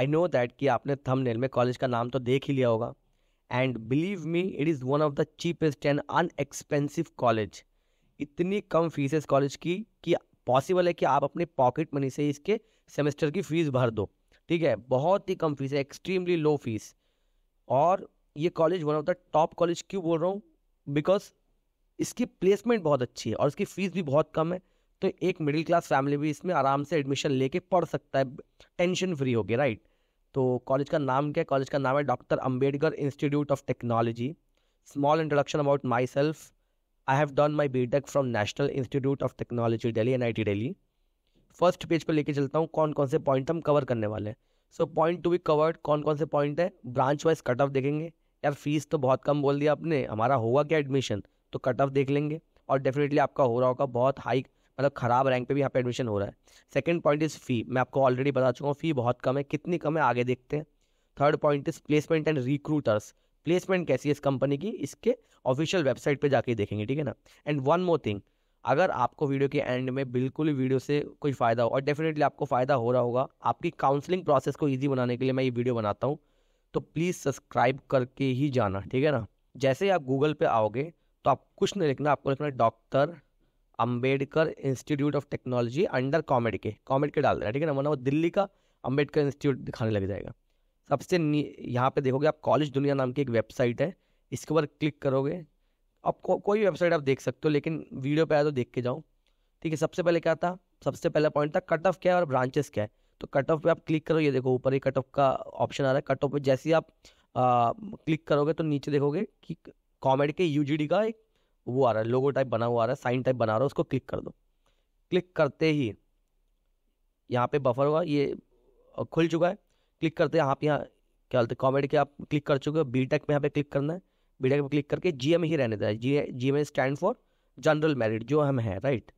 I know that कि आपने thumbnail में कॉलेज का नाम तो देख ही लिया होगा and believe me it is one of the cheapest and inexpensive college इतनी कम फीस है इस कॉलेज की कि पॉसिबल है कि आप अपने पॉकेट मनी से इसके सेमेस्टर की फ़ीस भर दो ठीक है बहुत ही कम फीस है एक्सट्रीमली लो फीस और ये college one of the top college क्यों बोल रहा हूँ बिकॉज इसकी प्लेसमेंट बहुत अच्छी है और इसकी फ़ीस भी बहुत कम है तो एक मिडिल क्लास फैमिली भी इसमें आराम से एडमिशन लेके पढ़ सकता है टेंशन फ्री होगी राइट तो कॉलेज का नाम क्या है कॉलेज का नाम है doctor Ambedkar institute of technology small introduction about myself I have done my B tech from national institute of technology Delhi N I T Delhi first page पर लेके चलता हूँ कौन कौन से पॉइंट हम कवर करने वाले हैं so point to be covered कौन कौन से पॉइंट है ब्रांच वाइज कट ऑफ देखेंगे यार फीस तो बहुत कम बोल दिया आपने हमारा होगा क्या एडमिशन तो कट ऑफ देख लेंगे और डेफिनेटली आपका हो रहा होगा बहुत हाई मतलब ख़राब रैंक पे भी यहाँ पे एडमिशन हो रहा है सेकंड पॉइंट इज़ फ़ी मैं आपको ऑलरेडी बता चुका हूँ फ़ी बहुत कम है कितनी कम है आगे देखते हैं third point is placement and recruiters placement कैसी है इस कंपनी की इसके ऑफिशियल वेबसाइट पर जाके देखेंगे ठीक है ना एंड वन मोर थिंग अगर आपको वीडियो के एंड में बिल्कुल ही वीडियो से कोई फ़ायदा हो और डेफिनेटली आपको फ़ायदा हो रहा होगा आपकी काउंसलिंग प्रोसेस को ईजी बनाने के लिए मैं ये वीडियो बनाता हूँ तो प्लीज़ सब्सक्राइब करके ही जाना ठीक है ना जैसे ही आप गूगल पे आओगे तो आप कुछ नहीं लिखना आपको लिखना doctor Ambedkar institute of technology under कॉमेड के कॉमेड के डाल देना ठीक है ना वो दिल्ली का अंबेडकर इंस्टीट्यूट दिखाने लग जाएगा सबसे यहाँ पे देखोगे आप कॉलेज दुनिया नाम की एक वेबसाइट है इसके ऊपर क्लिक करोगे आप को, कोई वेबसाइट आप देख सकते हो लेकिन वीडियो पे आया तो देख के जाओ ठीक है सबसे पहले क्या था सबसे पहला पॉइंट था कट ऑफ क्या है और ब्रांचेस क्या है तो कट ऑफ पे आप क्लिक करो ये देखो ऊपर ही कट ऑफ का ऑप्शन आ रहा है कट ऑफ पे जैसे ही आप आ, क्लिक करोगे तो नीचे देखोगे कि कॉमेड के यूजीडी का एक वो आ रहा है लोगो टाइप बना हुआ आ रहा है साइन टाइप बना रहा है उसको क्लिक कर दो क्लिक करते ही यहाँ पे बफर हुआ ये खुल चुका है क्लिक करते हैं आप यहाँ क्या बोलते हैं कॉमेडी के आप क्लिक कर चुके हो बी टेक में यहाँ पे क्लिक करना है बी टेक में क्लिक करके जी एम e ही रहने देना है ji G M stand for general merit जो हम हैं राइट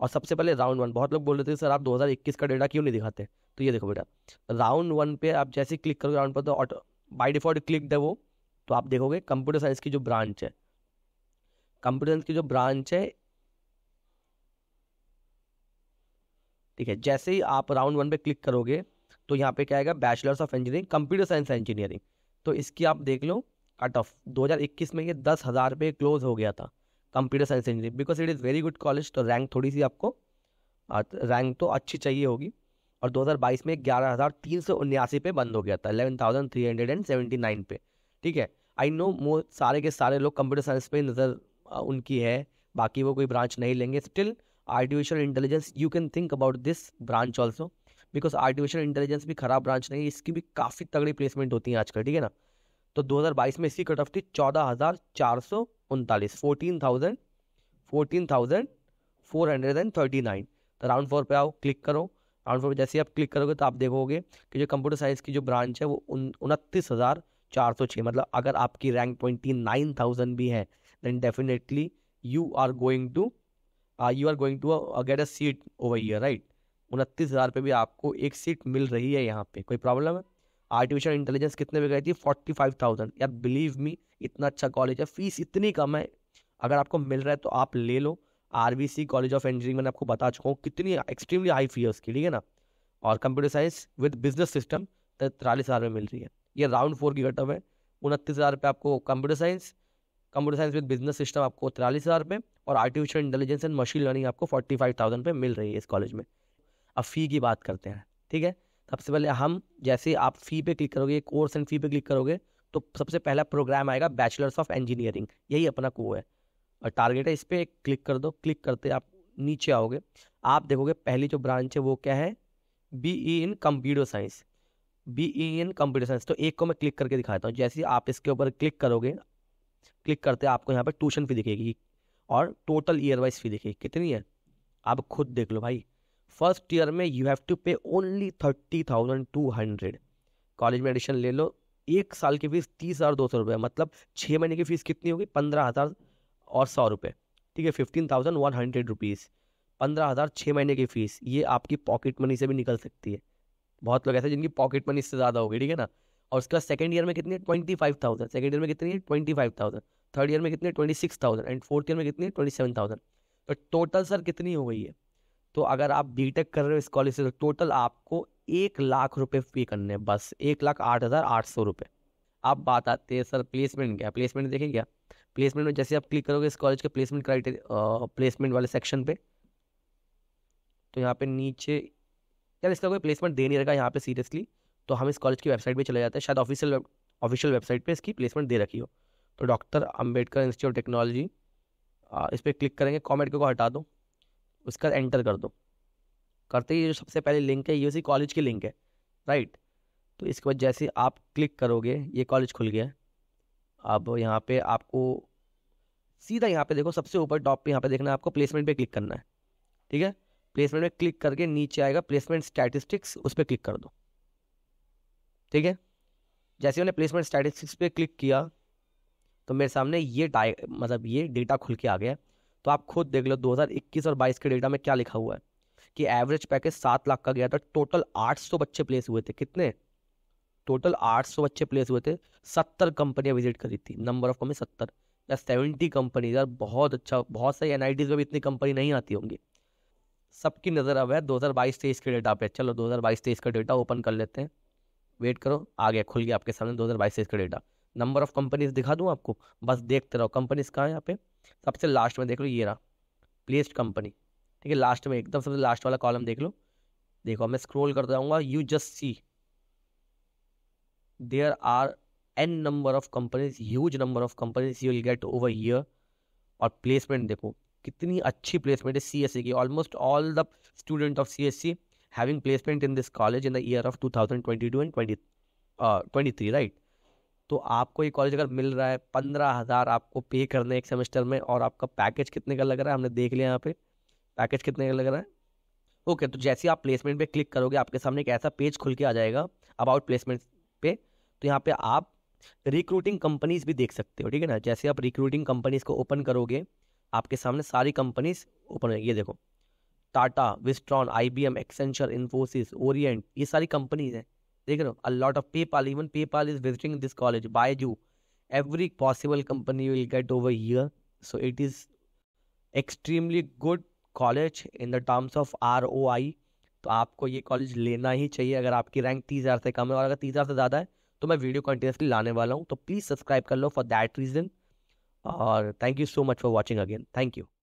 और सबसे पहले राउंड वन बहुत लोग बोल रहे थे सर आप 2021 का डेटा क्यों नहीं दिखाते तो ये देखो बेटा राउंड वन पे आप जैसे क्लिक करोगे राउंड पर तो ऑटो बाई डिफॉल्ट क्लिक दे वो तो आप देखोगे कंप्यूटर साइंस की जो ब्रांच है कंप्यूटर साइंस की जो ब्रांच है ठीक है जैसे ही आप राउंड वन पे क्लिक करोगे तो यहाँ पे क्या आएगा bachelors of engineering computer science engineering तो इसकी आप देख लो कट ऑफ 2021 में ये दस हज़ार पे क्लोज हो गया था computer science engineering because it is very good college तो रैंक थोड़ी सी आपको रैंक तो अच्छी चाहिए होगी और 2022 में ग्यारह हज़ार तीन सौ उन्यासी पे बंद हो गया था eleven thousand three hundred and seventy nine पे ठीक है आई नो मोर सारे के सारे लोग कंप्यूटर साइंस पे नज़र उनकी है बाकी वो कोई ब्रांच नहीं लेंगे still artificial intelligence you can think about this branch also because artificial intelligence भी खराब ब्रांच नहीं है इसकी भी काफ़ी तगड़ी प्लेसमेंट होती है आजकल ठीक है ना तो 2022 में इसकी कट ऑफ थी चौदह हज़ार चार सौ उनतालीस fourteen thousand fourteen thousand four hundred and thirty nine तो राउंड फोर पे आओ क्लिक करो राउंड फोर जैसे आप क्लिक करोगे तो आप देखोगे कि जो कंप्यूटर साइंस की जो ब्रांच है वो उनतीस हज़ार चार सौ छः मतलब अगर आपकी रैंक ट्वेंटी नाइन थाउजेंड भी है then definitely you are going to uh, you are going to uh, get a seat over here right उनतीस हज़ार पे भी आपको एक सीट मिल रही है यहाँ पे कोई प्रॉब्लम है आर्टिफिशियल इंटेलिजेंस कितने में गई थी फोर्टी फाइव थाउजेंड यार बिलीव मी इतना अच्छा कॉलेज है फीस इतनी कम है अगर आपको मिल रहा है तो आप ले लो सी कॉलेज ऑफ इंजीनियरिंग मैंने आपको बता चुका हूँ कितनी एक्सट्रीमली हाई फी है उसकी ठीक है ना और computer science with business system तिरालीस हज़ार में मिल रही है ये राउंड फोर की कटअप है उनतीस हज़ार रुपये आपको computer science computer science with business system आपको तिरालीस हज़ार पे और artificial intelligence and machine learning आपको फोर्टी फाइव थाउजेंड पे मिल रही है इस कॉलेज में अब फ़ी की बात करते हैं ठीक है सबसे पहले हम जैसे आप फ़ी पे क्लिक करोगे कोर्स एंड फ़ी पे क्लिक करोगे तो सबसे पहला प्रोग्राम आएगा बैचलर्स ऑफ इंजीनियरिंग यही अपना को है और टारगेट है इस पर क्लिक कर दो क्लिक करते आप नीचे आओगे आप देखोगे पहली जो ब्रांच है वो क्या है B E in computer science B E in computer science तो एक को मैं क्लिक करके दिखाता हूँ जैसे आप इसके ऊपर क्लिक करोगे क्लिक करते हैं आपको यहाँ पर ट्यूशन फी दिखेगी और टोटल ईयर वाइज फी दिखेगी कितनी है आप खुद देख लो भाई फर्स्ट ईयर में you have to pay only thirty thousand two hundred college में एडमिशन ले लो एक साल की फीस तीस हज़ार दो सौ रुपये मतलब छः महीने की फ़ीस कितनी होगी पंद्रह हज़ार और सौ रुपये ठीक है fifteen thousand one hundred rupees पंद्रह हज़ार छः महीने की फ़ीस ये आपकी पॉकेट मनी से भी निकल सकती है बहुत लोग ऐसे जिनकी पॉकेट मनी इससे ज़्यादा होगी ठीक है ना और उसके बाद सेकेंड ईयर में कितनी है twenty five thousand second year में कितनी है twenty five thousand third year में कितनी है twenty six thousand and fourth year में कितनी है ट्वेंटी सेवन थाउजेंड तो टोटल सर कितनी हो गई है तो अगर आप बी टेक कर रहे हो इस कॉलेज से तो टोटल आपको एक लाख रुपये पे करने हैं बस एक लाख आठ हज़ार आठ सौ रुपये आप बात आते हैं सर प्लेसमेंट क्या प्लेसमेंट देखें क्या प्लेसमेंट में जैसे आप क्लिक करोगे इस कॉलेज के प्लेसमेंट क्राइटेरिया प्लेसमेंट वाले सेक्शन पे तो यहाँ पे नीचे यार इसका कोई प्लेसमेंट दे नहीं रखा यहाँ पे सीरियसली तो हम इस कॉलेज की वेबसाइट पर चले जाते हैं शायद ऑफिशियल ऑफिशियल वेबसाइट पर इसकी प्लेसमेंट दे रखी हो तो doctor Ambedkar institute of technology इस पर क्लिक करेंगे कॉमेंट को हटा दो उसका एंटर कर दो करते ही जो सबसे पहले लिंक है ये उसी कॉलेज की लिंक है राइट तो इसके बाद जैसे आप क्लिक करोगे ये कॉलेज खुल गया अब यहाँ पे आपको सीधा यहाँ पे देखो सबसे ऊपर टॉप पे यहाँ पे देखना है आपको प्लेसमेंट पे क्लिक करना है ठीक है प्लेसमेंट पे क्लिक करके नीचे आएगा प्लेसमेंट स्टैटिस्टिक्स उस पर क्लिक कर दो ठीक है जैसे मैंने प्लेसमेंट स्टैटिस्टिक्स पे क्लिक किया तो मेरे सामने ये डाय मतलब ये डेटा खुल के आ गया तो आप खुद देख लो 2021 और 22 के डेटा में क्या लिखा हुआ है कि एवरेज पैकेज सात लाख का गया था टोटल 800 बच्चे प्लेस हुए थे कितने टोटल 800 बच्चे प्लेस हुए थे सत्तर कंपनियां विजिट करी थी नंबर ऑफ कंपनी सत्तर या सेवेंटी कंपनी यार बहुत अच्छा बहुत सारी एन में भी इतनी कंपनी नहीं आती होंगी सबकी नज़र अब है दो हज़ार बाईस तेईस के डेटा पे चलो दो हज़ार बाईस तेईस का डेटा ओपन कर लेते हैं वेट करो आ गया खुल गया आपके सामने दो हज़ार बाईस का डेटा नंबर ऑफ कंपनीज दिखा दूँ आपको बस देखते रहो कंपनीज कहाँ यहाँ पे सबसे लास्ट में देख लो ये रहा प्लेस्ड कंपनी ठीक है लास्ट में एकदम सबसे लास्ट वाला कॉलम देख लो देखो मैं स्क्रोल करता जाऊँगा you just see there are an number of companies huge number of companies you will get over year और प्लेसमेंट देखो कितनी अच्छी प्लेसमेंट है सी एस सी की almost all the student of C S C having placement in this college in the year of 2022 and 20 23 right तो आपको ये college अगर मिल रहा है पंद्रह हज़ार आपको पे करने एक सेमेस्टर में और आपका पैकेज कितने का लग रहा है हमने देख लिया यहाँ पे पैकेज कितने का लग रहा है ओके तो जैसे आप प्लेसमेंट पे क्लिक करोगे आपके सामने एक ऐसा पेज खुल के आ जाएगा अबाउट प्लेसमेंट पे तो यहाँ पे आप रिक्रूटिंग कंपनीज भी देख सकते हो ठीक है ना जैसे आप रिक्रूटिंग कंपनीज को ओपन करोगे आपके सामने सारी कंपनीज ओपन होगी ये देखो Tata Wistron I B M Accenture Infosys Orient ये सारी कंपनीज हैं देख रहे हो a lot of PayPal even PayPal is visiting this college by every possible company will get over get so it is extremely good college in the terms of R O I तो आपको ये college लेना ही चाहिए अगर आपकी rank तीस हज़ार से कम है और अगर तीस हज़ार से ज़्यादा है तो मैं वीडियो कंटिन्यूसली लाने वाला हूँ तो प्लीज़ सब्सक्राइब कर लो फॉर दैट रीज़न और thank you so much for watching again thank you